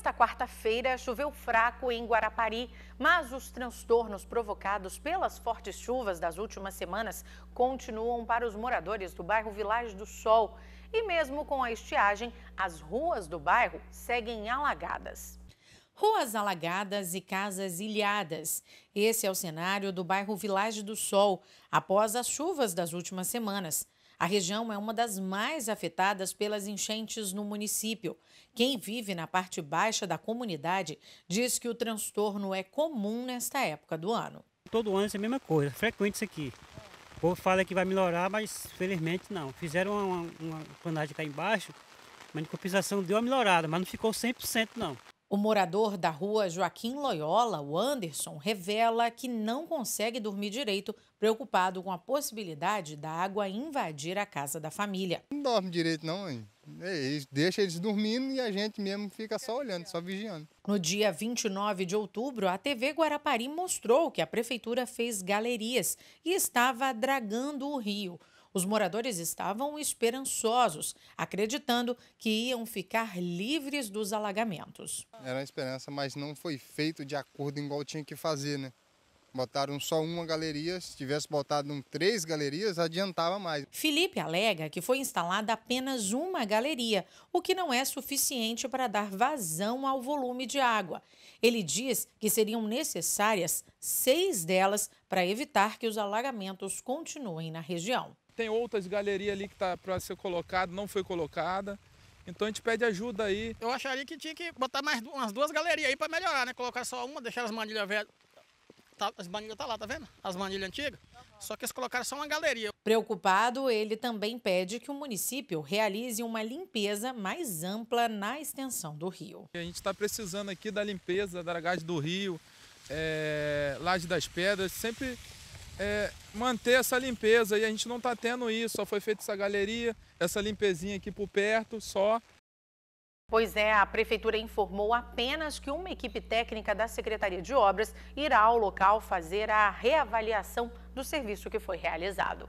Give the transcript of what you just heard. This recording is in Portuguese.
Nesta quarta-feira, choveu fraco em Guarapari, mas os transtornos provocados pelas fortes chuvas das últimas semanas continuam para os moradores do bairro Vilagem do Sol. E mesmo com a estiagem, as ruas do bairro seguem alagadas. Ruas alagadas e casas ilhadas. Esse é o cenário do bairro Vilagem do Sol após as chuvas das últimas semanas. A região é uma das mais afetadas pelas enchentes no município. Quem vive na parte baixa da comunidade diz que o transtorno é comum nesta época do ano. Todo ano é a mesma coisa, frequente isso aqui. O povo fala que vai melhorar, mas felizmente não. Fizeram uma, uma, planagem cá embaixo, mas a compensação deu uma melhorada, mas não ficou 100% não. O morador da rua Joaquim Loyola, o Anderson, revela que não consegue dormir direito, preocupado com a possibilidade da água invadir a casa da família. Não dorme direito não, hein? deixa eles dormindo e a gente mesmo fica só olhando, só vigiando. No dia 29 de outubro, a TV Guarapari mostrou que a prefeitura fez galerias e estava dragando o rio. Os moradores estavam esperançosos, acreditando que iam ficar livres dos alagamentos. Era uma esperança, mas não foi feito de acordo igual tinha que fazer, né? Botaram só uma galeria, se tivesse botado um, três galerias, adiantava mais. Felipe alega que foi instalada apenas uma galeria, o que não é suficiente para dar vazão ao volume de água. Ele diz que seriam necessárias seis delas para evitar que os alagamentos continuem na região tem outras galerias ali que tá para ser colocada, não foi colocada. Então a gente pede ajuda aí. Eu acharia que tinha que botar mais umas duas galerias aí para melhorar, né? Colocar só uma, deixar as manilhas velhas. Tá, as manilhas tá lá, tá vendo? As manilhas antigas. Uhum. Só que eles colocaram só uma galeria. Preocupado, ele também pede que o município realize uma limpeza mais ampla na extensão do rio. A gente está precisando aqui da limpeza da dragagem do rio, é, laje das pedras, sempre é, manter essa limpeza e a gente não está tendo isso. Só foi feita essa galeria, essa limpezinha aqui por perto só. Pois é, a prefeitura informou apenas que uma equipe técnica da Secretaria de Obras irá ao local fazer a reavaliação do serviço que foi realizado.